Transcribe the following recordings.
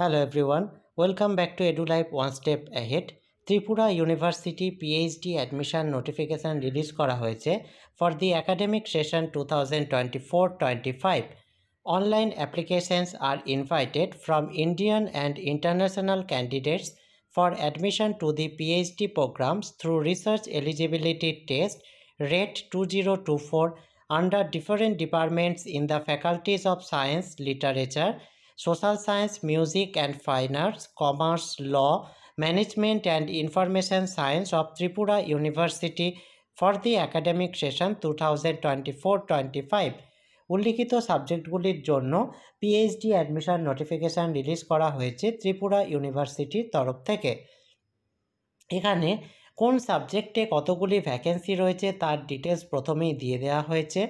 Hello everyone welcome back to edu life one step ahead Tripura university PhD admission notification release করা হয়েছে for the academic session two thousand twenty four twenty five online applications are invited from Indian and international candidates for to for admission programmes through research eligibility test RET two zero two four under different departments in the faculties of science literature social science, commerce law management and information science management Tripura university for the Tripura session two thousand twenty four twenty five উল্লিখিত সাবজেক্টগুলির জন্য PhD admission notification release করা হয়েছে ত্রিপুরা ইউনিভার্সিটির তরফ থেকে এখানে কোন সাবজেক্টে কতগুলি ভ্যাকেন্সি রয়েছে তার ডিটেলস প্রথমেই দিয়ে দেওয়া হয়েছে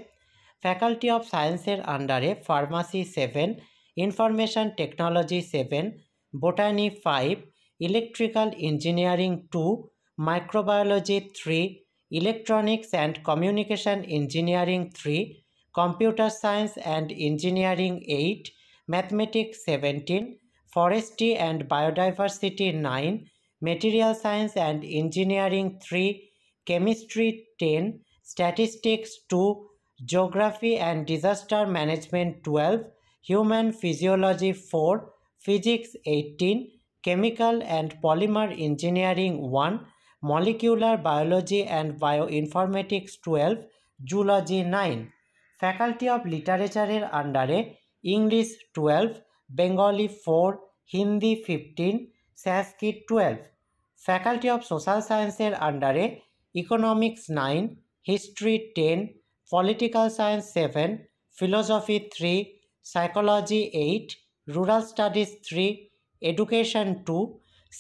ফ্যাকাল্টি অফ সায়েন্সের আন্ডারে pharmacy seven information technology 7, botany 5, electrical engineering 2, microbiology 3, electronics and communication engineering 3, computer science and engineering 8, mathematics 17, forestry and biodiversity 9, material science and engineering 3, chemistry 10, statistics 2, geography and disaster management 12, human physiology four physics eighteen chemical and polymer engineering one molecular biology and bioinformatics twelve zoology nine faculty of লিটারেচারের আন্ডারে English twelve Bengali four Hindi fifteen Sanskrit twelve faculty of social সায়েন্সের আন্ডারে economics nine history ten political science seven philosophy three psychology eight rural studies three education two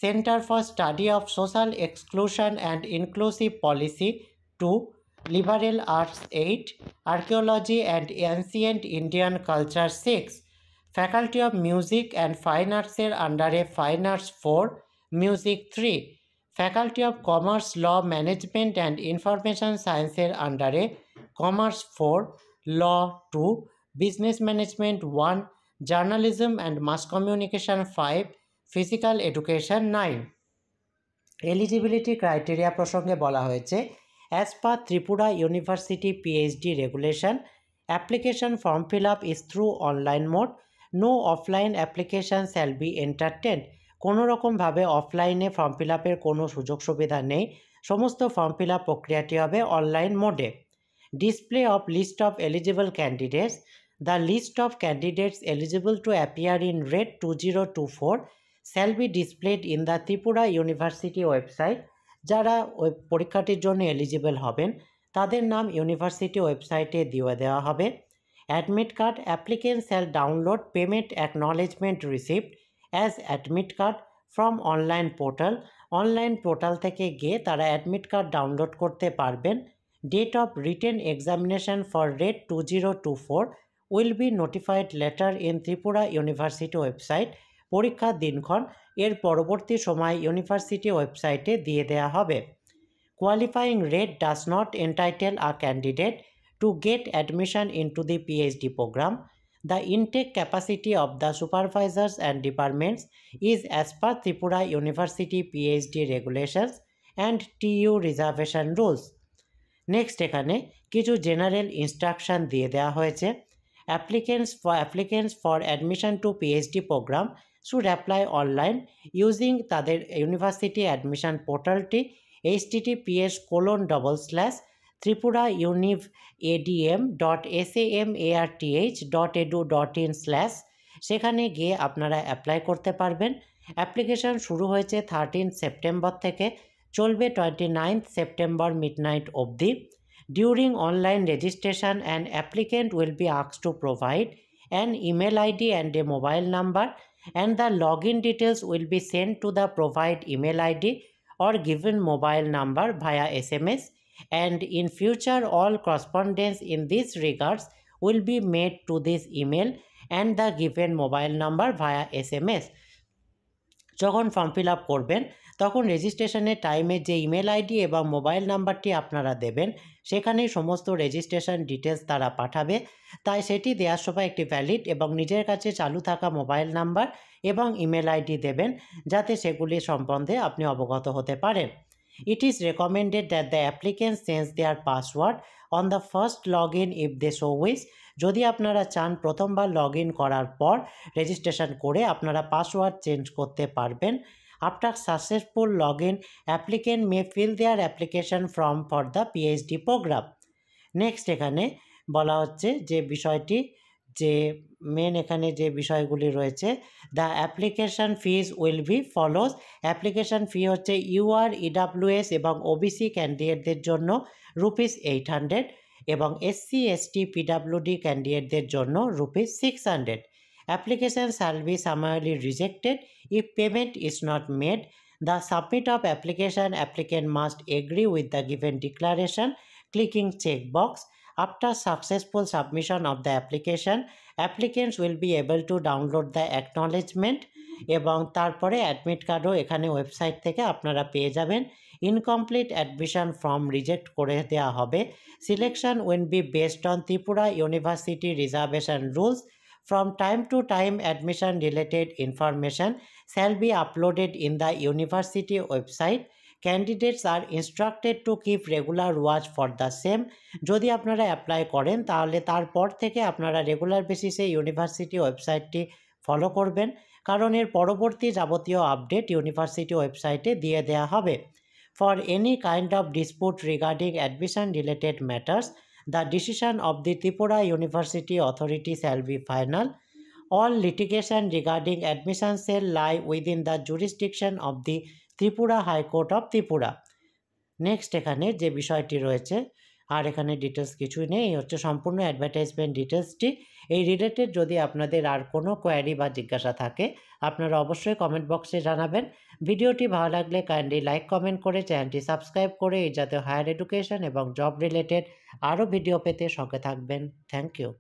centre for study of social exclusion and inclusive policy two liberal arts eight archaeology and ancient Indian culture six faculty of music and fine আর্টসের আন্ডারে fine arts four music three faculty of commerce law management and information সায়েন্সের আন্ডারে commerce four law two business management one journalism and mass communication five physical education nine eligibility criteria প্রসঙ্গে বলা হয়েছে as per Tripura university PhD regulation application form fill up is through online mode no offline application shall be entertain কোনো রকমভাবে অফলাইনে form fill আপের কোনো সুযোগ সুবিধা নেই সমস্ত ফর্ম ফিল আপ প্রক্রিয়াটি হবে অনলাইন মোডে display of list of eligible candidates The list of candidates eligible to appear in RED 2024 shall be displayed in the Tripura university website যারা পরীক্ষাটির জন্য এলিজিবল হবেন তাদের নাম ইউনিভার্সিটি ওয়েবসাইটে দিয়ে দেওয়া হবে admit card applicant shall download payment acknowledgement receipt as admit card from online portal online portal থেকে গিয়ে তারা অ্যাডমিট কার্ড ডাউনলোড করতে পারবেন date of written examination for RET two zero two four will be notified later in Tripura university website পরীক্ষা দিনক্ষণ এর পরবর্তী সময় ইউনিভার্সিটি ওয়েবসাইটে দিয়ে দেয়া হবে qualifying RET does not entitle a candidate to get admission to the PhD programme intake capacity capacity the the and departments is is per Tripura university PhD regulations and T U reservation rules next এখানে কিছু general instruction দিয়ে দেওয়া হয়েছে applicants for applicants for admission to PhD program should apply online using তাদের university admission পোর্টালটি https colon double slash Tripura univ ADM dot S M ARTH dot edu dot in slash সেখানে গিয়ে আপনারা apply করতে পারবেন অ্যাপ্লিকেশন শুরু হয়েছে thirteen September থেকে চলবে twenty ninth September midnight অবধি During online registration, an applicant will be asked to provide an email ID and a mobile number and the login details will be sent to the provide email ID or given mobile number via SMS and in future all correspondence in this regards will be made to this email and the given mobile number via SMS. যখন form fill up করবেন তখন রেজিস্ট্রেশনের টাইমে যে email ID এবং mobile নাম্বারটি আপনারা দেবেন সেখানেই সমস্ত রেজিস্ট্রেশন ডিটেলস তারা পাঠাবে তাই সেটি দেওয়ার সময় একটি ভ্যালিড এবং নিজের কাছে চালু থাকা মোবাইল নাম্বার এবং ইমেল আইডি দেবেন যাতে সেগুলি সম্বন্ধে আপনি অবগত হতে পারেন it is recommended that the applicants change their password on the first log in if they so wish যদি আপনারা চান প্রথমবার লগ ইন করার পর রেজিস্ট্রেশন করে আপনারা পাসওয়ার্ড চেঞ্জ করতে পারবেন successful log in applicant may fill their application form for the PhD programme next এখানে বলা হচ্ছে যে বিষয়টি যে মেন এখানে যে বিষয়গুলি রয়েছে the application fees will be follows application fee হচ্ছে ইউআর ইডাব্লিউএস e এবং ওবিসি ক্যান্ডিডেটদের জন্য রুপিস এইট হান্ড্রেড এবং এসসি এসটি পিডাব্লিউডি ক্যান্ডিডেটদের জন্য rupees six hundred application shall be summarily rejected if payment is not made the submit of application applicant must agree with the given declaration clicking check box After successful submission of the application, applicants will be able to download the acknowledgement এবং তারপরে admit কার্ডও এখানে website থেকে আপনারা পেয়ে যাবেন incomplete admission form reject করে দেওয়া হবে selection will be based on Tripura university reservation rules from time to time admission related information shall be uploaded in the university website candidates are instructed to keep regular watch for the same যদি আপনারা apply করেন তাহলে তারপর থেকে আপনারা regular বেসিসে university ওয়েবসাইটটি follow করবেন কারণ এর পরবর্তী যাবতীয় আপডেট ইউনিভার্সিটি ওয়েবসাইটে দিয়ে দেয়া হবে for any kind of dispute regarding admission related matters the decision of the Tripura university authority shall be final all litigation regarding admission shall lie within the jurisdiction of the Tripura high court of Tripura next এখানে যে বিষয়টি রয়েছে আর এখানে details কিছুই নেই হচ্ছে সম্পূর্ণ advertisement ডিটেলসটি এই রিলেটেড যদি আপনাদের আর কোনো কোয়ারি বা জিজ্ঞাসা থাকে আপনারা অবশ্যই কমেন্ট বক্সে জানাবেন ভিডিওটি ভালো লাগলে কাইন্ডলি লাইক কমেন্ট করে চ্যানেলটি সাবস্ক্রাইব করে এই জাতীয় হায়ার এডুকেশন এবং জব রিলেটেড আরও ভিডিও পেতে সঙ্গে থাকবেন থ্যাংক ইউ